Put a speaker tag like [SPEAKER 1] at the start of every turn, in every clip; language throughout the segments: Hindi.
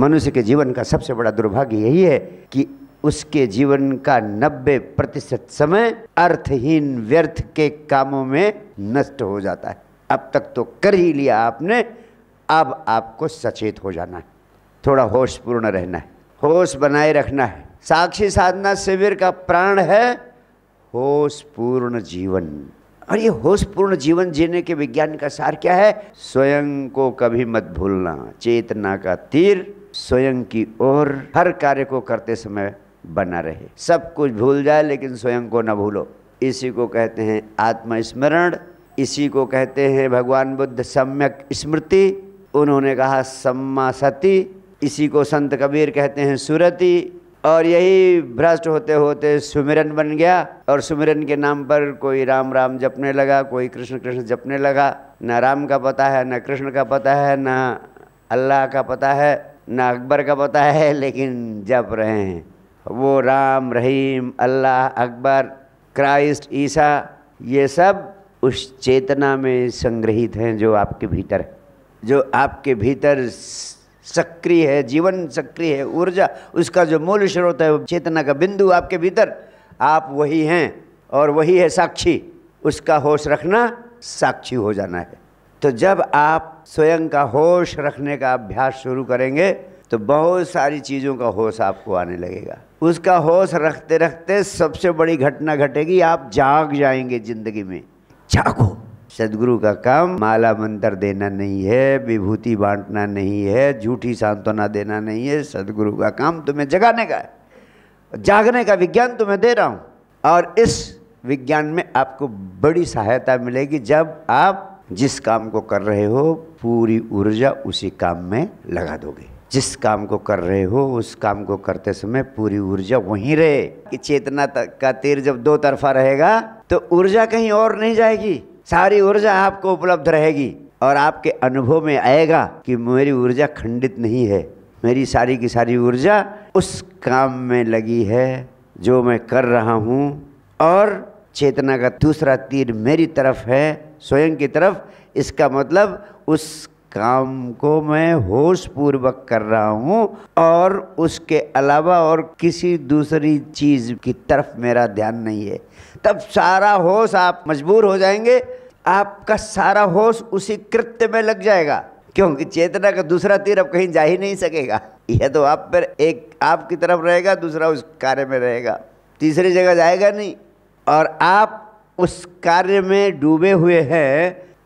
[SPEAKER 1] मनुष्य के जीवन का सबसे बड़ा दुर्भाग्य यही है कि उसके जीवन का 90 प्रतिशत समय अर्थहीन व्यर्थ के कामों में नष्ट हो जाता है अब तक तो कर ही लिया आपने अब आपको सचेत हो जाना है थोड़ा होशपूर्ण रहना है होश बनाए रखना है साक्षी साधना शिविर का प्राण है होश पूर्ण जीवन और ये होश पूर्ण जीवन जीने के विज्ञान का सार क्या है स्वयं को कभी मत भूलना चेतना का तीर स्वयं की ओर हर कार्य को करते समय बना रहे सब कुछ भूल जाए लेकिन स्वयं को न भूलो इसी को कहते हैं आत्मस्मरण इसी को कहते हैं भगवान बुद्ध सम्यक स्मृति उन्होंने कहा सम्मा सती इसी को संत कबीर कहते हैं सुरति और यही भ्रष्ट होते होते सुमिरन बन गया और सुमिरन के नाम पर कोई राम राम जपने लगा कोई कृष्ण कृष्ण जपने लगा न राम का पता है न कृष्ण का पता है न अल्लाह का पता है ना अकबर का पता है लेकिन जप रहे हैं वो राम रहीम अल्लाह अकबर क्राइस्ट ईसा ये सब उस चेतना में संग्रहित हैं जो आपके भीतर है जो आपके भीतर सक्रिय है जीवन सक्रिय है ऊर्जा उसका जो मूल स्रोत है चेतना का बिंदु आपके भीतर आप वही हैं और वही है साक्षी उसका होश रखना साक्षी हो जाना है तो जब आप स्वयं का होश रखने का अभ्यास शुरू करेंगे तो बहुत सारी चीज़ों का होश आपको आने लगेगा उसका होश रखते रखते सबसे बड़ी घटना घटेगी आप जाग जाएंगे जिंदगी में जागो सदगुरु का काम माला मंत्र देना नहीं है विभूति बांटना नहीं है झूठी सांत्वना देना नहीं है सदगुरु का काम तुम्हें जगाने का है जागने का विज्ञान तुम्हें दे रहा हूँ और इस विज्ञान में आपको बड़ी सहायता मिलेगी जब आप जिस काम को कर रहे हो पूरी ऊर्जा उसी काम में लगा दोगे जिस काम को कर रहे हो उस काम को करते समय पूरी ऊर्जा वहीं रहे कि चेतना का तीर जब दो तरफा रहेगा तो ऊर्जा कहीं और नहीं जाएगी सारी ऊर्जा आपको उपलब्ध रहेगी और आपके अनुभव में आएगा कि मेरी ऊर्जा खंडित नहीं है मेरी सारी की सारी ऊर्जा उस काम में लगी है जो मैं कर रहा हूँ और चेतना का दूसरा तीर मेरी तरफ है स्वयं की तरफ इसका मतलब उस काम को मैं होश पूर्वक कर रहा हूँ और उसके अलावा और किसी दूसरी चीज़ की तरफ मेरा ध्यान नहीं है तब सारा होश आप मजबूर हो जाएंगे आपका सारा होश उसी कृत्य में लग जाएगा क्योंकि चेतना का दूसरा तीर अब कहीं जा ही नहीं सकेगा यह तो आप पर एक आपकी तरफ रहेगा दूसरा उस कार्य में रहेगा तीसरी जगह जाएगा नहीं और आप उस कार्य में डूबे हुए हैं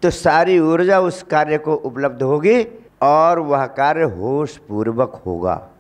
[SPEAKER 1] तो सारी ऊर्जा उस कार्य को उपलब्ध होगी और वह कार्य होश पूर्वक होगा